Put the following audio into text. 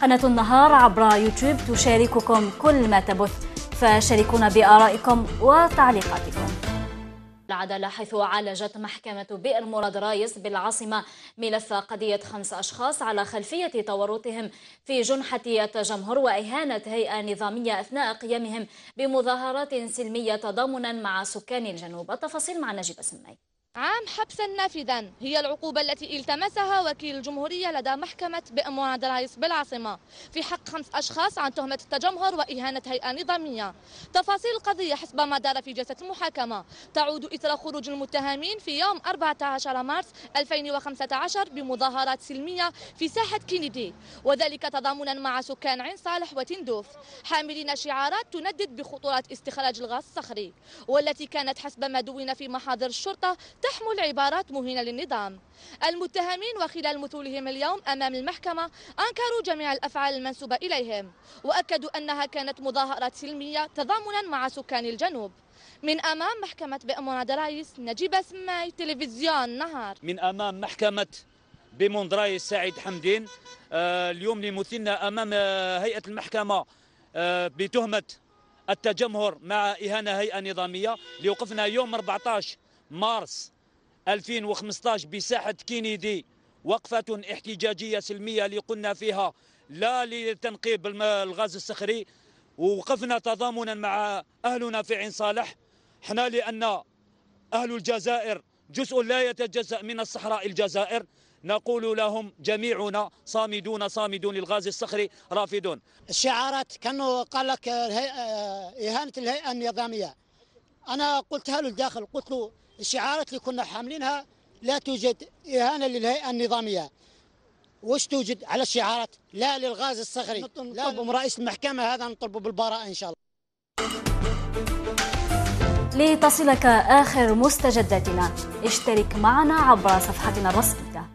قناة النهار عبر يوتيوب تشارككم كل ما تبث فشاركونا بآرائكم وتعليقاتكم العدالة حيث عالجت محكمة بئر مراد رايس بالعاصمة ملف قضية خمس أشخاص على خلفية تورطهم في جنحة التجمهر وإهانة هيئة نظامية أثناء قيامهم بمظاهرات سلمية تضامنا مع سكان الجنوب التفاصيل مع نجيب السمي عام حبسا نافذا هي العقوبة التي التمسها وكيل الجمهورية لدى محكمة بأمواد رايس بالعاصمة في حق خمس أشخاص عن تهمة التجمهر وإهانة هيئة نظامية تفاصيل القضية حسب ما دار في جلسة المحاكمة تعود إثر خروج المتهمين في يوم 14 مارس 2015 بمظاهرات سلمية في ساحة كينيدي وذلك تضامنا مع سكان عين صالح وتندوف حاملين شعارات تندد بخطورة استخراج الغاز الصخري والتي كانت حسب ما دون في محاضر الشرطة تحمل عبارات مهينة للنظام المتهمين وخلال مثولهم اليوم أمام المحكمة أنكروا جميع الأفعال المنسوبة إليهم وأكدوا أنها كانت مظاهرات سلمية تضامنا مع سكان الجنوب من أمام محكمة بأموندرايس نجيب نجيبة سماي تلفزيون نهار من أمام محكمة بموندرايس سعيد حمدين آه، اليوم لمثلنا أمام آه، هيئة المحكمة آه، بتهمة التجمهر مع إهانة هيئة نظامية لوقفنا يوم 14 مارس 2015 بساحة كينيدي وقفة احتجاجية سلمية اللي قلنا فيها لا لتنقيب الغاز الصخري ووقفنا تضامنا مع أهلنا في عين صالح حنا لأن أهل الجزائر جزء لا يتجزأ من الصحراء الجزائر نقول لهم جميعنا صامدون صامدون للغاز الصخري رافدون الشعارات كانوا قال لك آه، إهانة الهيئة النظامية أنا قلتها له للداخل قلت له الشعارات اللي كنا حاملينها لا توجد إهانة للهيئة النظامية وش توجد على الشعارات لا للغاز الصخري نطلب من رئيس المحكمة هذا نطلبه بالبراءة إن شاء الله لتصلك آخر مستجداتنا اشترك معنا عبر صفحتنا الرسمية